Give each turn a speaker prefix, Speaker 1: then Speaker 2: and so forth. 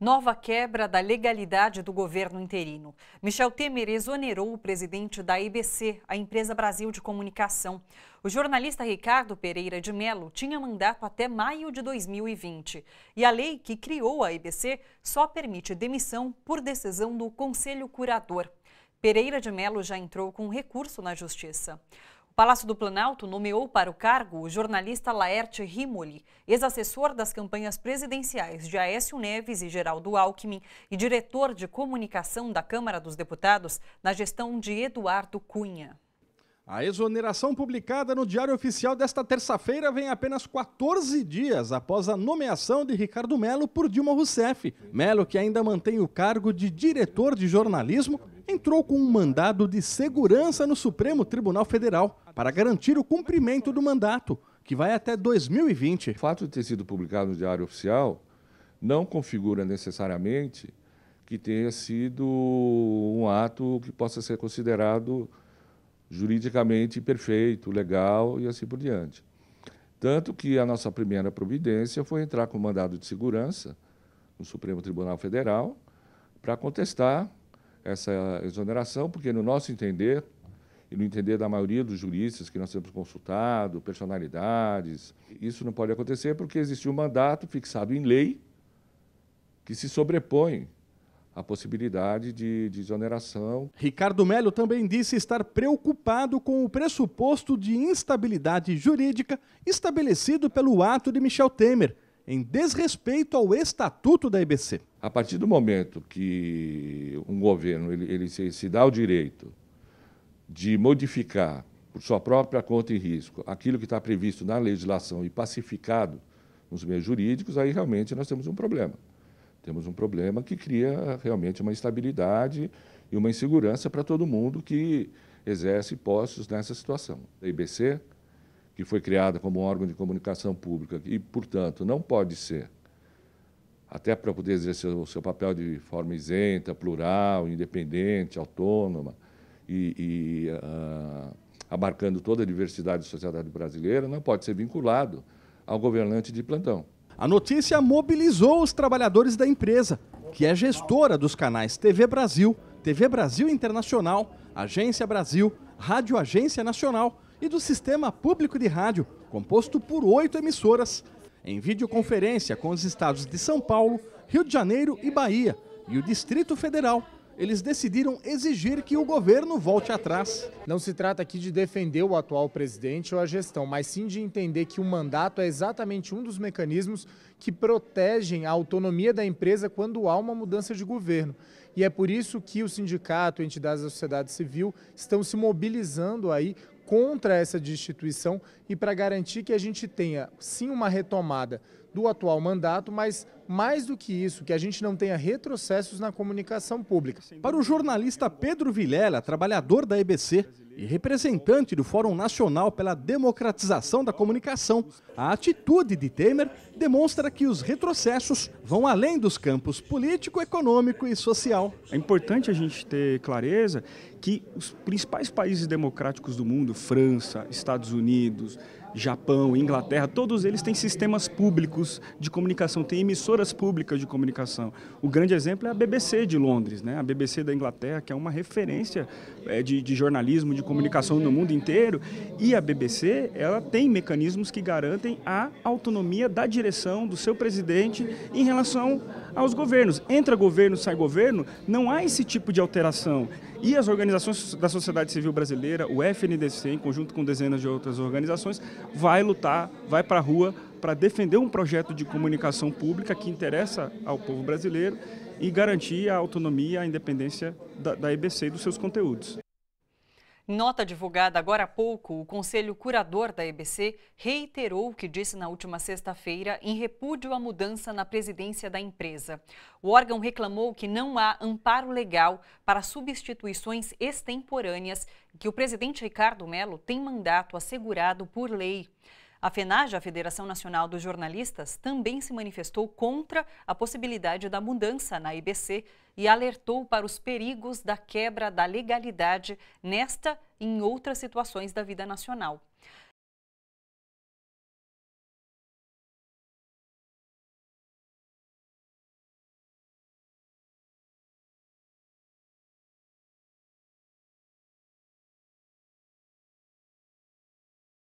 Speaker 1: Nova quebra da legalidade do governo interino. Michel Temer exonerou o presidente da IBC, a Empresa Brasil de Comunicação. O jornalista Ricardo Pereira de Melo tinha mandato até maio de 2020. E a lei que criou a IBC só permite demissão por decisão do Conselho Curador. Pereira de Melo já entrou com recurso na Justiça. Palácio do Planalto nomeou para o cargo o jornalista Laerte Rimoli, ex-assessor das campanhas presidenciais de Aécio Neves e Geraldo Alckmin e diretor de comunicação da Câmara dos Deputados na gestão de Eduardo Cunha.
Speaker 2: A exoneração publicada no Diário Oficial desta terça-feira vem apenas 14 dias após a nomeação de Ricardo Melo por Dilma Rousseff. Melo, que ainda mantém o cargo de diretor de jornalismo, entrou com um mandado de segurança no Supremo Tribunal Federal para garantir o cumprimento do mandato, que
Speaker 3: vai até 2020. O fato de ter sido publicado no Diário Oficial não configura necessariamente que tenha sido um ato que possa ser considerado juridicamente perfeito, legal e assim por diante. Tanto que a nossa primeira providência foi entrar com mandado de segurança no Supremo Tribunal Federal para contestar essa exoneração, porque, no nosso entender, e no entender da maioria dos juristas que nós temos consultado, personalidades, isso não pode acontecer porque existe um mandato fixado em lei que se sobrepõe a possibilidade de, de exoneração. Ricardo Melo
Speaker 2: também disse estar preocupado com o pressuposto de instabilidade jurídica estabelecido pelo ato de Michel Temer, em desrespeito ao estatuto da EBC.
Speaker 3: A partir do momento que um governo ele, ele se, se dá o direito de modificar por sua própria conta e risco aquilo que está previsto na legislação e pacificado nos meios jurídicos, aí realmente nós temos um problema. Temos um problema que cria realmente uma instabilidade e uma insegurança para todo mundo que exerce postos nessa situação. A IBC, que foi criada como um órgão de comunicação pública e, portanto, não pode ser, até para poder exercer o seu papel de forma isenta, plural, independente, autônoma e, e uh, abarcando toda a diversidade da sociedade brasileira, não pode ser vinculado ao governante de plantão. A notícia mobilizou os trabalhadores da
Speaker 2: empresa, que é gestora dos canais TV Brasil, TV Brasil Internacional, Agência Brasil, Rádio Agência Nacional e do Sistema Público de Rádio, composto por oito emissoras, em videoconferência com os estados de São Paulo, Rio de
Speaker 4: Janeiro e Bahia e o Distrito Federal, eles decidiram exigir que o governo volte atrás. Não se trata aqui de defender o atual presidente ou a gestão, mas sim de entender que o mandato é exatamente um dos mecanismos que protegem a autonomia da empresa quando há uma mudança de governo. E é por isso que o sindicato, entidades da sociedade civil estão se mobilizando aí contra essa destituição e para garantir que a gente tenha sim uma retomada do atual mandato, mas mais do que isso, que a gente não tenha retrocessos na comunicação pública. Para o jornalista Pedro Vilela, trabalhador
Speaker 2: da EBC, e representante do Fórum Nacional pela Democratização da Comunicação, a atitude de Temer demonstra que os retrocessos vão além dos campos
Speaker 5: político, econômico e social. É importante a gente ter clareza que os principais países democráticos do mundo, França, Estados Unidos, Japão, Inglaterra, todos eles têm sistemas públicos de comunicação, têm emissoras públicas de comunicação. O grande exemplo é a BBC de Londres, né? a BBC da Inglaterra, que é uma referência é, de, de, jornalismo, de comunicação no mundo inteiro, e a BBC ela tem mecanismos que garantem a autonomia da direção do seu presidente em relação aos governos. Entra governo, sai governo, não há esse tipo de alteração. E as organizações da sociedade civil brasileira, o FNDC, em conjunto com dezenas de outras organizações, vai lutar, vai para a rua para defender um projeto de comunicação pública que interessa ao povo brasileiro e garantir a autonomia, a independência da, da EBC e dos seus conteúdos.
Speaker 1: Nota divulgada agora há pouco, o Conselho Curador da EBC reiterou o que disse na última sexta-feira em repúdio à mudança na presidência da empresa. O órgão reclamou que não há amparo legal para substituições extemporâneas que o presidente Ricardo Melo tem mandato assegurado por lei. A FENAJ, a Federação Nacional dos Jornalistas, também se manifestou contra a possibilidade da mudança na IBC e alertou para os perigos da quebra da legalidade nesta e em outras situações da vida nacional.